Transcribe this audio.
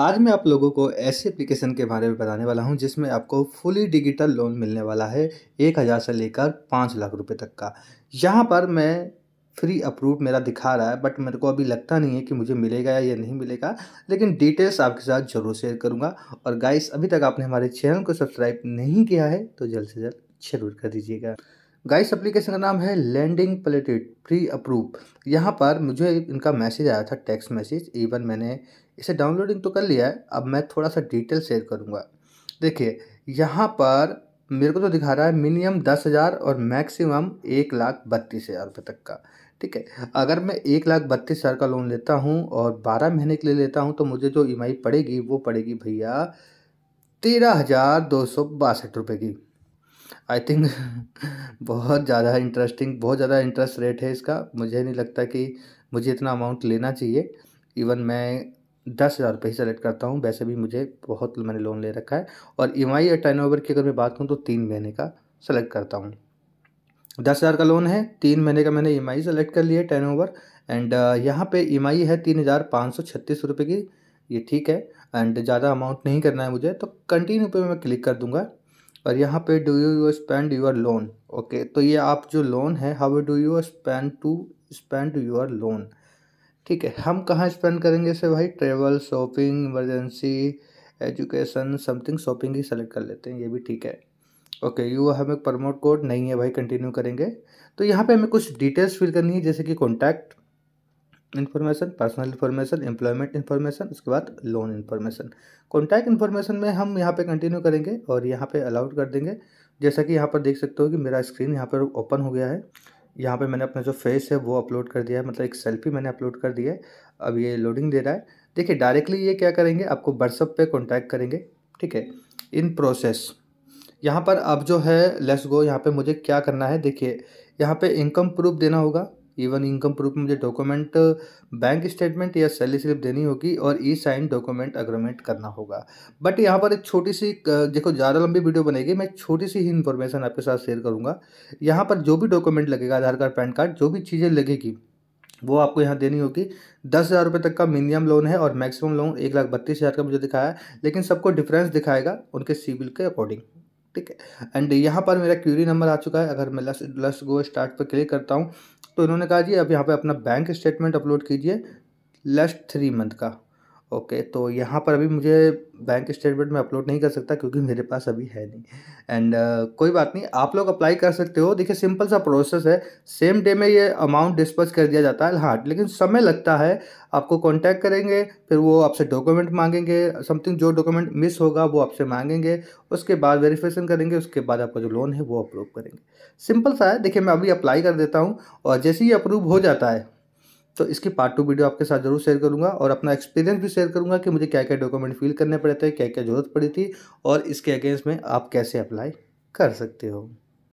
आज मैं आप लोगों को ऐसे एप्लीकेशन के बारे में बताने वाला हूं जिसमें आपको फुली डिजिटल लोन मिलने वाला है एक हज़ार से लेकर पाँच लाख रुपए तक का यहां पर मैं फ्री अप्रूव मेरा दिखा रहा है बट मेरे को अभी लगता नहीं है कि मुझे मिलेगा या नहीं मिलेगा लेकिन डिटेल्स आपके साथ ज़रूर शेयर करूँगा और गाइस अभी तक आपने हमारे चैनल को सब्सक्राइब नहीं किया है तो जल्द से जल्द जरूर कर दीजिएगा गाइस एप्लीकेशन का नाम है लैंडिंग प्लेटेड प्री अप्रूव यहाँ पर मुझे इनका मैसेज आया था टेक्स्ट मैसेज इवन मैंने इसे डाउनलोडिंग तो कर लिया है अब मैं थोड़ा सा डिटेल शेयर करूँगा देखिए यहाँ पर मेरे को तो दिखा रहा है मिनिमम दस हज़ार और मैक्सिमम एक लाख बत्तीस हज़ार रुपये तक का ठीक है अगर मैं एक लाख बत्तीस हज़ार का लोन लेता हूँ और बारह महीने के लिए लेता हूँ तो मुझे जो ई e पड़ेगी वो पड़ेगी भैया तेरह हज़ार दो सौ बासठ रुपये की आई थिंक बहुत ज़्यादा इंटरेस्टिंग बहुत ज़्यादा इंटरेस्ट रेट है इसका मुझे नहीं लगता कि मुझे इतना अमाउंट लेना चाहिए इवन मैं दस हज़ार रुपये ही सेलेक्ट करता हूँ वैसे भी मुझे बहुत मैंने लोन ले रखा है और ई एम आई या टर्न ओवर की अगर मैं बात करूँ तो तीन महीने का सेलेक्ट करता हूँ दस हज़ार का लोन है तीन महीने का मैंने ई एम आई सेलेक्ट कर लिया टर्न ओवर एंड यहाँ पे ई एम आई है तीन हज़ार पाँच सौ छत्तीस रुपये की ये ठीक है एंड ज़्यादा अमाउंट नहीं करना है मुझे तो कंटिन्यू पे मैं क्लिक कर दूंगा और यहाँ पे do you spend your loan okay तो ये आप जो लोन है how do you spend to spend your loan ठीक है हम कहाँ स्पेंड करेंगे इसे भाई travel shopping emergency education something shopping ही सेलेक्ट कर लेते हैं ये भी ठीक है ओके यू हमें प्रमोट कोड नहीं है भाई कंटिन्यू करेंगे तो यहाँ पे हमें कुछ डिटेल्स फिल करनी है जैसे कि contact information personal information employment information उसके बाद लोन इन्फॉर्मेशन कॉन्टैक्ट इन्फॉर्मेशन में हम यहाँ पे कंटिन्यू करेंगे और यहाँ पे अलाउड कर देंगे जैसा कि यहाँ पर देख सकते हो कि मेरा स्क्रीन यहाँ पर ओपन हो गया है यहाँ पे मैंने अपना जो फेस है वो अपलोड कर दिया है मतलब एक सेल्फी मैंने अपलोड कर दी है अब ये लोडिंग दे रहा है देखिए डायरेक्टली ये क्या करेंगे आपको व्हाट्सअप पर कॉन्टैक्ट करेंगे ठीक है इन प्रोसेस यहाँ पर अब जो है लेस गो यहाँ पर मुझे क्या करना है देखिए यहाँ पर इनकम प्रूफ देना होगा इवन इनकम प्रूफ में मुझे डॉक्यूमेंट बैंक स्टेटमेंट या सैलरी स्लिप देनी होगी और ई साइन डॉक्यूमेंट अग्रीमेंट करना होगा बट यहाँ पर एक छोटी सी देखो ज़्यादा लंबी वीडियो बनेगी मैं छोटी सी ही इन्फॉर्मेशन आपके साथ शेयर करूँगा यहाँ पर जो भी डॉक्यूमेंट लगेगा आधार कार्ड पैन कार्ड जो भी चीज़ें लगेगी वो आपको यहाँ देनी होगी दस हज़ार रुपये तक का मिनिमम लोन है और मैक्सिमम लोन एक लाख बत्तीस हज़ार का मुझे दिखाया है लेकिन सबको डिफरेंस दिखाएगा उनके सिविल के अकॉर्डिंग ठीक है एंड यहाँ पर मेरा क्यूरी नंबर आ चुका है अगर मैं लस लस गो स्टार्ट पर क्लिक करता हूँ तो इन्होंने कहा जी अब यहाँ पर अपना बैंक स्टेटमेंट अपलोड कीजिए लास्ट थ्री मंथ का ओके तो यहाँ पर अभी मुझे बैंक स्टेटमेंट में अपलोड नहीं कर सकता क्योंकि मेरे पास अभी है नहीं एंड uh, कोई बात नहीं आप लोग अप्लाई कर सकते हो देखिए सिंपल सा प्रोसेस है सेम डे में ये अमाउंट डिस्पर्स कर दिया जाता है हाँ लेकिन समय लगता है आपको कांटेक्ट करेंगे फिर वो आपसे डॉक्यूमेंट मांगेंगे समथिंग जो डॉक्यूमेंट मिस होगा वो आपसे मांगेंगे उसके बाद वेरीफिकेशन करेंगे उसके बाद आपका जो लोन है वो अप्रूव करेंगे सिंपल सा है देखिए मैं अभी अप्लाई कर देता हूँ और जैसे ही अप्रूव हो जाता है तो इसकी पार्ट टू वीडियो आपके साथ जरूर शेयर करूँगा और अपना एक्सपीरियंस भी शेयर करूँगा कि मुझे क्या क्या डॉक्यूमेंट फिल करने पड़े थे क्या क्या ज़रूरत पड़ी थी और इसके अगेंस्ट में आप कैसे अप्लाई कर सकते हो